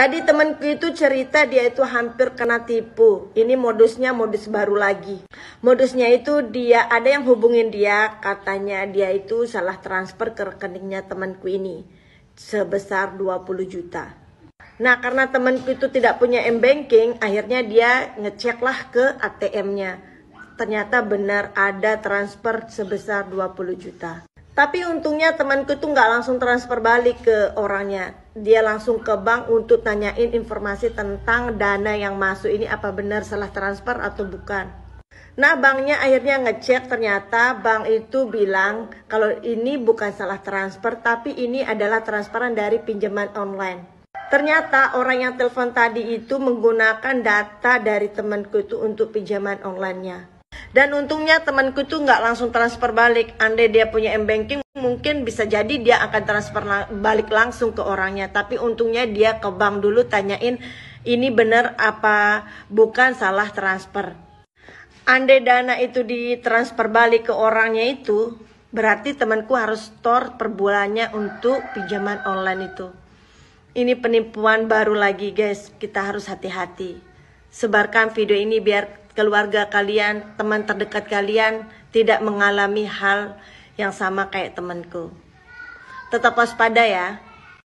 Tadi temanku itu cerita dia itu hampir kena tipu. Ini modusnya modus baru lagi. Modusnya itu dia ada yang hubungin dia katanya dia itu salah transfer ke rekeningnya temanku ini sebesar 20 juta. Nah karena temanku itu tidak punya m-banking akhirnya dia ngeceklah ke ATM-nya. Ternyata benar ada transfer sebesar 20 juta. Tapi untungnya temanku tuh nggak langsung transfer balik ke orangnya. Dia langsung ke bank untuk tanyain informasi tentang dana yang masuk ini apa benar salah transfer atau bukan. Nah banknya akhirnya ngecek ternyata bank itu bilang kalau ini bukan salah transfer tapi ini adalah transferan dari pinjaman online. Ternyata orang yang telepon tadi itu menggunakan data dari temanku itu untuk pinjaman onlinenya. Dan untungnya temanku tuh nggak langsung transfer balik. Andai dia punya m-banking mungkin bisa jadi dia akan transfer la balik langsung ke orangnya. Tapi untungnya dia ke bank dulu tanyain ini benar apa bukan salah transfer. Andai dana itu ditransfer balik ke orangnya itu, berarti temanku harus store per bulannya untuk pinjaman online itu. Ini penipuan baru lagi guys, kita harus hati-hati. Sebarkan video ini biar keluarga kalian, teman terdekat kalian tidak mengalami hal yang sama kayak temanku. Tetap waspada ya.